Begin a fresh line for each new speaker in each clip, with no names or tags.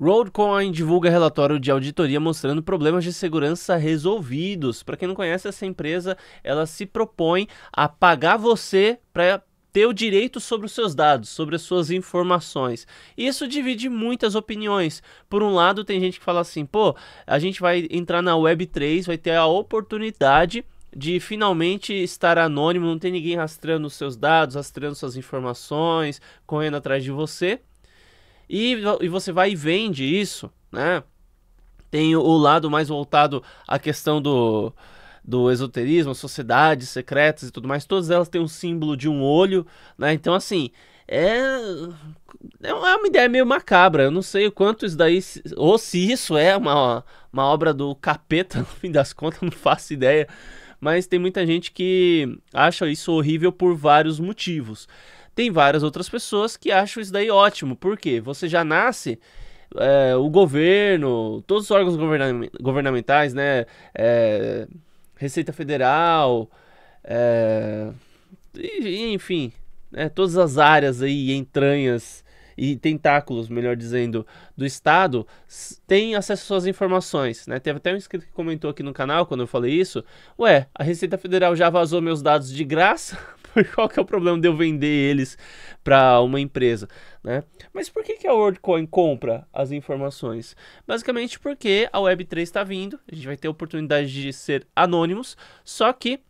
Roadcoin divulga relatório de auditoria mostrando problemas de segurança resolvidos. Para quem não conhece essa empresa, ela se propõe a pagar você para ter o direito sobre os seus dados, sobre as suas informações. Isso divide muitas opiniões. Por um lado, tem gente que fala assim: pô, a gente vai entrar na Web3, vai ter a oportunidade de finalmente estar anônimo, não tem ninguém rastreando os seus dados, rastreando suas informações, correndo atrás de você. E, e você vai e vende isso, né? Tem o lado mais voltado à questão do, do esoterismo, sociedades secretas e tudo mais. Todas elas têm um símbolo de um olho, né? Então, assim, é, é uma é ideia meio macabra. Eu não sei o quanto isso daí. Ou se isso é uma, uma obra do capeta, no fim das contas, não faço ideia. Mas tem muita gente que acha isso horrível por vários motivos. Tem várias outras pessoas que acham isso daí ótimo, porque você já nasce é, o governo, todos os órgãos governam governamentais, né? É, Receita Federal, é, enfim, né? todas as áreas aí, entranhas e tentáculos, melhor dizendo, do Estado, têm acesso às suas informações, né? Teve até um inscrito que comentou aqui no canal, quando eu falei isso, ué, a Receita Federal já vazou meus dados de graça, qual que é o problema de eu vender eles para uma empresa, né? Mas por que, que a WorldCoin compra as informações? Basicamente porque a Web3 está vindo, a gente vai ter a oportunidade de ser anônimos, só que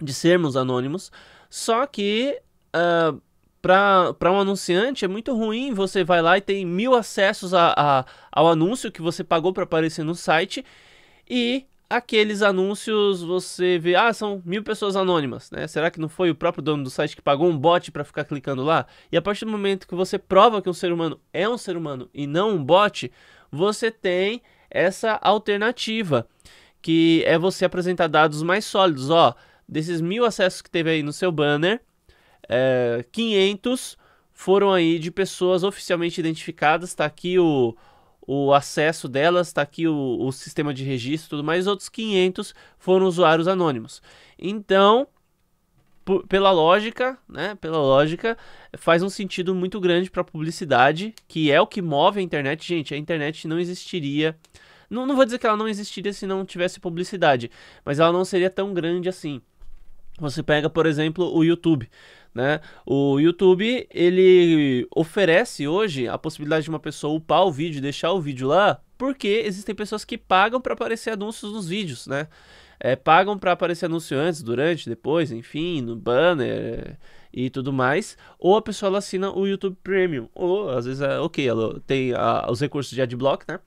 de sermos anônimos, só que uh, ah, para um anunciante é muito ruim. Você vai lá e tem mil acessos a, a ao anúncio que você pagou para aparecer no site e aqueles anúncios você vê, ah, são mil pessoas anônimas, né? Será que não foi o próprio dono do site que pagou um bot para ficar clicando lá? E a partir do momento que você prova que um ser humano é um ser humano e não um bot, você tem essa alternativa, que é você apresentar dados mais sólidos, ó, desses mil acessos que teve aí no seu banner, é, 500 foram aí de pessoas oficialmente identificadas, tá aqui o o acesso delas, está aqui o, o, sistema de registro e tudo mais, outros 500 foram usuários anônimos. Então, pela lógica, né, pela lógica, faz um sentido muito grande para a publicidade, que é o que move a internet. Gente, a internet não existiria... Não, não vou dizer que ela não existiria se não tivesse publicidade, mas ela não seria tão grande assim. Você pega, por exemplo, o YouTube. Né? O YouTube ele oferece hoje a possibilidade de uma pessoa upar o vídeo, deixar o vídeo lá, porque existem pessoas que pagam para aparecer anúncios nos vídeos, né? É, pagam para aparecer anunciantes durante, depois, enfim, no banner é, e tudo mais, ou a pessoa assina o YouTube Premium, ou às vezes, é, ok, ela tem a, os recursos de adblock, né?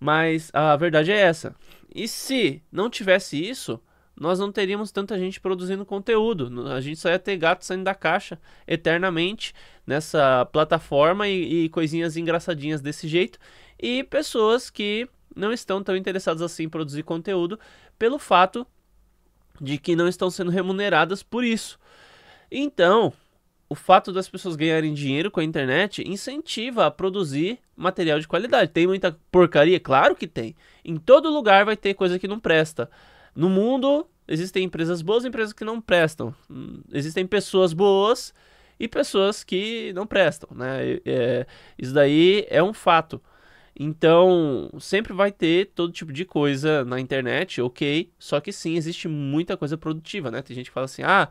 Mas a verdade é essa. E se não tivesse isso, nós não teríamos tanta gente produzindo conteúdo. A gente só ia ter gato saindo da caixa eternamente nessa plataforma e, e coisinhas engraçadinhas desse jeito. E pessoas que não estão tão interessadas assim em produzir conteúdo pelo fato de que não estão sendo remuneradas por isso. Então, o fato das pessoas ganharem dinheiro com a internet incentiva a produzir material de qualidade. Tem muita porcaria? Claro que tem. Em todo lugar vai ter coisa que não presta. No mundo, existem empresas boas e empresas que não prestam. Hum, existem pessoas boas e pessoas que não prestam, né? É, isso daí é um fato. Então, sempre vai ter todo tipo de coisa na internet, ok. Só que sim, existe muita coisa produtiva, né? Tem gente que fala assim, ah,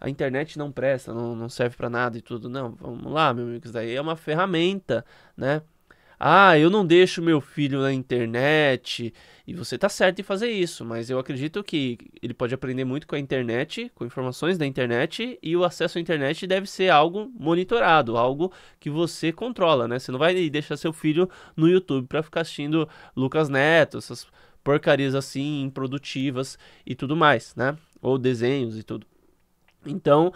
a internet não presta, não, não serve para nada e tudo. Não, vamos lá, meu amigo, isso daí é uma ferramenta, né? ah, eu não deixo meu filho na internet. E você tá certo em fazer isso, mas eu acredito que ele pode aprender muito com a internet, com informações da internet, e o acesso à internet deve ser algo monitorado, algo que você controla, né? Você não vai deixar seu filho no YouTube para ficar assistindo Lucas Neto, essas porcarias assim, improdutivas e tudo mais, né? Ou desenhos e tudo. Então,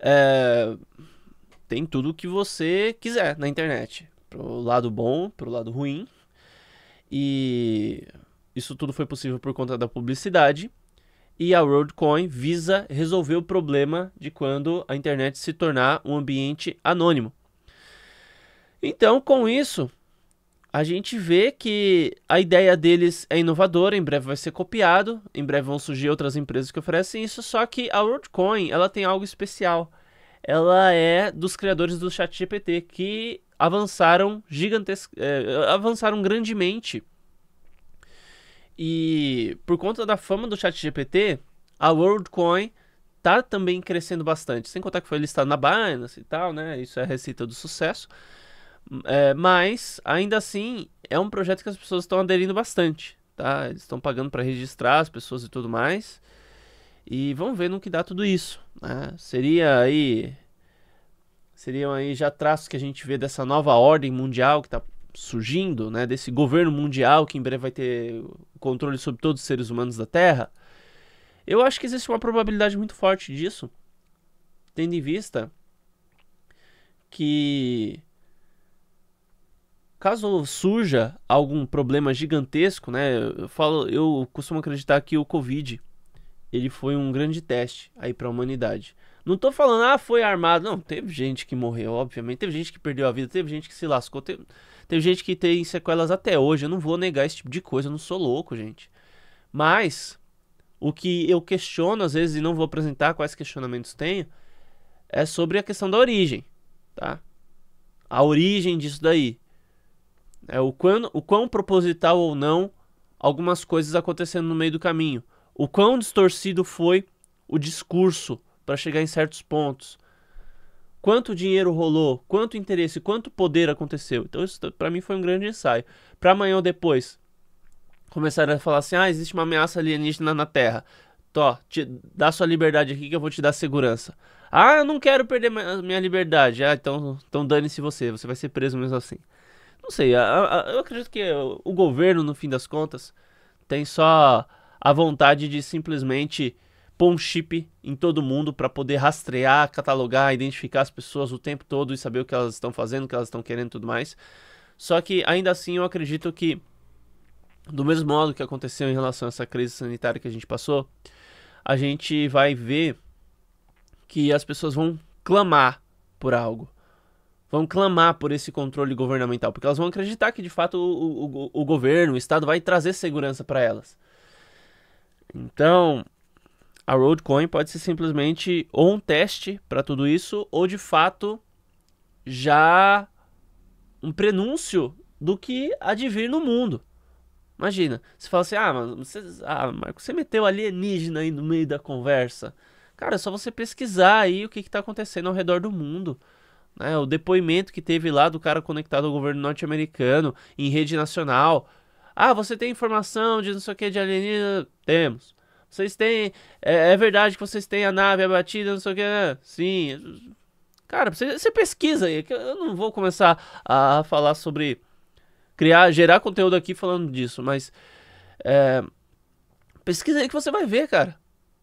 é tem tudo o que você quiser na internet pro lado bom, pro lado ruim. E isso tudo foi possível por conta da publicidade. E a WorldCoin visa resolver o problema de quando a internet se tornar um ambiente anônimo. Então, com isso, a gente vê que a ideia deles é inovadora, em breve vai ser copiado, em breve vão surgir outras empresas que oferecem isso, só que a WorldCoin, ela tem algo especial. Ela é dos criadores do ChatGPT, que avançaram gigantes, É, avançaram grandemente. E por conta da fama do ChatGPT, a WorldCoin tá também crescendo bastante. Sem contar que foi listado na Binance e tal, né? Isso é a receita do sucesso. É, mas, ainda assim, é um projeto que as pessoas estão aderindo bastante, tá? Eles estão pagando para registrar as pessoas e tudo mais. E vamos ver no que dá tudo isso, né? Seria aí seriam aí já traços que a gente vê dessa nova ordem mundial que está surgindo, né, desse governo mundial que em breve vai ter controle sobre todos os seres humanos da Terra. Eu acho que existe uma probabilidade muito forte disso, tendo em vista que caso surja algum problema gigantesco, né, eu falo, eu costumo acreditar que o COVID ele foi um grande teste aí para a humanidade. Não tô falando, ah, foi armado. Não, teve gente que morreu, obviamente. Teve gente que perdeu a vida, teve gente que se lascou. Teve, teve gente que tem sequelas até hoje. Eu não vou negar esse tipo de coisa, eu não sou louco, gente. Mas, o que eu questiono, às vezes, e não vou apresentar quais questionamentos tenho, é sobre a questão da origem, tá? A origem disso daí. É o quando o quão proposital ou não algumas coisas acontecendo no meio do caminho. O quão distorcido foi o discurso para chegar em certos pontos. Quanto dinheiro rolou, quanto interesse, quanto poder aconteceu. Então isso para mim foi um grande ensaio. Para amanhã ou depois começaram a falar assim: "Ah, existe uma ameaça alienígena na Terra. Tó, te, dá sua liberdade aqui que eu vou te dar segurança." Ah, eu não quero perder minha liberdade. Ah, então, então dane-se você, você vai ser preso mesmo assim. Não sei, eu acredito que o governo, no fim das contas, tem só a vontade de simplesmente pôr um chip em todo mundo para poder rastrear, catalogar, identificar as pessoas o tempo todo e saber o que elas estão fazendo, o que elas estão querendo e tudo mais. Só que ainda assim eu acredito que, do mesmo modo que aconteceu em relação a essa crise sanitária que a gente passou, a gente vai ver que as pessoas vão clamar por algo. Vão clamar por esse controle governamental, porque elas vão acreditar que de fato o, o, o governo, o Estado vai trazer segurança para elas. Então, a Roadcoin pode ser simplesmente ou um teste para tudo isso, ou de fato já um prenúncio do que há de vir no mundo. Imagina, você fala assim: ah, mas você, ah, Marco, você meteu alienígena aí no meio da conversa. Cara, é só você pesquisar aí o que está acontecendo ao redor do mundo. Né? O depoimento que teve lá do cara conectado ao governo norte-americano em rede nacional. Ah, você tem informação de não sei o que de alienígena? Temos. Vocês têm. É, é, verdade que vocês têm a nave abatida, não sei o que. Né? Sim. Cara, você, você pesquisa aí. Eu não vou começar a falar sobre. Criar, gerar conteúdo aqui falando disso, mas. É, pesquisa aí que você vai ver, cara.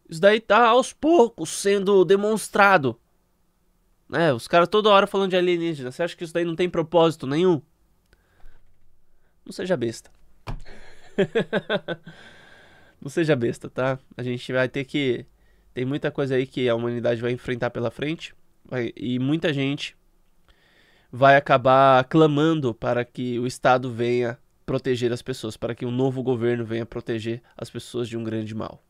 Isso daí tá aos poucos sendo demonstrado. É, os caras toda hora falando de alienígena. Você acha que isso daí não tem propósito nenhum? Não seja besta. não seja besta, tá? A gente vai ter que. Tem muita coisa aí que a humanidade vai enfrentar pela frente. Vai... E muita gente vai acabar clamando para que o Estado venha proteger as pessoas, para que um novo governo venha proteger as pessoas de um grande mal.